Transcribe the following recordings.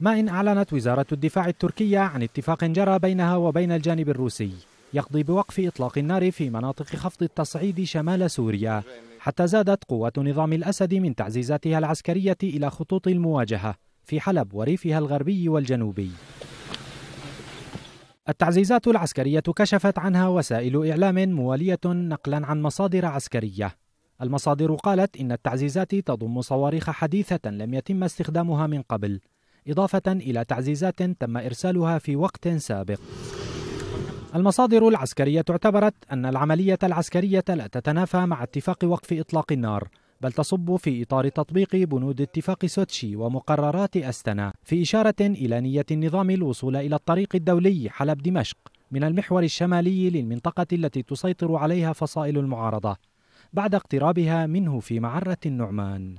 ما إن أعلنت وزارة الدفاع التركية عن اتفاق جرى بينها وبين الجانب الروسي يقضي بوقف إطلاق النار في مناطق خفض التصعيد شمال سوريا حتى زادت قوة نظام الأسد من تعزيزاتها العسكرية إلى خطوط المواجهة في حلب وريفها الغربي والجنوبي التعزيزات العسكرية كشفت عنها وسائل إعلام موالية نقلا عن مصادر عسكرية المصادر قالت إن التعزيزات تضم صواريخ حديثة لم يتم استخدامها من قبل إضافة إلى تعزيزات تم إرسالها في وقت سابق المصادر العسكرية اعتبرت أن العملية العسكرية لا تتنافى مع اتفاق وقف إطلاق النار بل تصب في إطار تطبيق بنود اتفاق سوتشي ومقررات أستنا في إشارة إلى نية النظام الوصول إلى الطريق الدولي حلب دمشق من المحور الشمالي للمنطقة التي تسيطر عليها فصائل المعارضة بعد اقترابها منه في معرة النعمان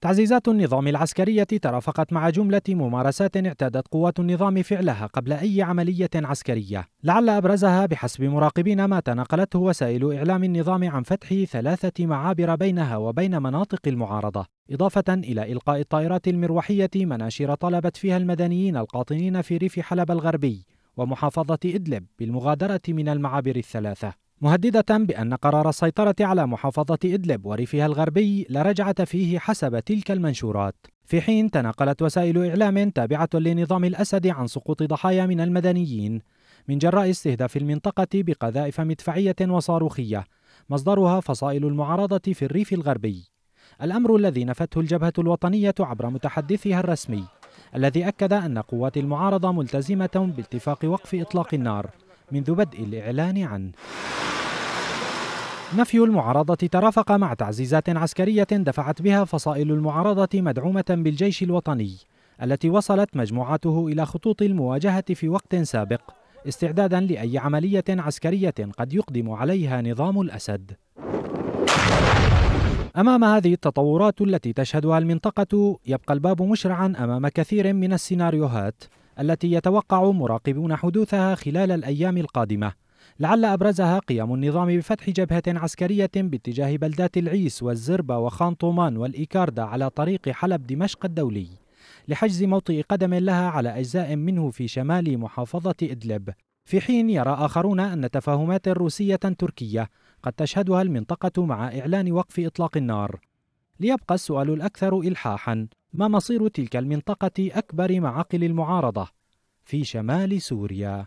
تعزيزات النظام العسكرية ترافقت مع جملة ممارسات اعتادت قوات النظام فعلها قبل أي عملية عسكرية، لعل أبرزها بحسب مراقبين ما تناقلته وسائل إعلام النظام عن فتح ثلاثة معابر بينها وبين مناطق المعارضة، إضافة إلى إلقاء الطائرات المروحية مناشير طلبت فيها المدنيين القاطنين في ريف حلب الغربي ومحافظة إدلب بالمغادرة من المعابر الثلاثة. مهددة بأن قرار السيطرة على محافظة إدلب وريفها الغربي لرجعة فيه حسب تلك المنشورات في حين تناقلت وسائل إعلام تابعة لنظام الأسد عن سقوط ضحايا من المدنيين من جراء استهداف المنطقة بقذائف مدفعية وصاروخية مصدرها فصائل المعارضة في الريف الغربي الأمر الذي نفته الجبهة الوطنية عبر متحدثها الرسمي الذي أكد أن قوات المعارضة ملتزمة باتفاق وقف إطلاق النار منذ بدء الإعلان عنه نفي المعارضة ترافق مع تعزيزات عسكرية دفعت بها فصائل المعارضة مدعومة بالجيش الوطني التي وصلت مجموعاته إلى خطوط المواجهة في وقت سابق استعدادا لأي عملية عسكرية قد يقدم عليها نظام الأسد أمام هذه التطورات التي تشهدها المنطقة يبقى الباب مشرعا أمام كثير من السيناريوهات التي يتوقع مراقبون حدوثها خلال الأيام القادمة لعل أبرزها قيام النظام بفتح جبهة عسكرية باتجاه بلدات العيس والزربة وخان طومان والإيكاردة على طريق حلب دمشق الدولي لحجز موطئ قدم لها على أجزاء منه في شمال محافظة إدلب في حين يرى آخرون أن تفاهمات روسية تركية قد تشهدها المنطقة مع إعلان وقف إطلاق النار ليبقى السؤال الأكثر إلحاحا ما مصير تلك المنطقة أكبر معاقل المعارضة في شمال سوريا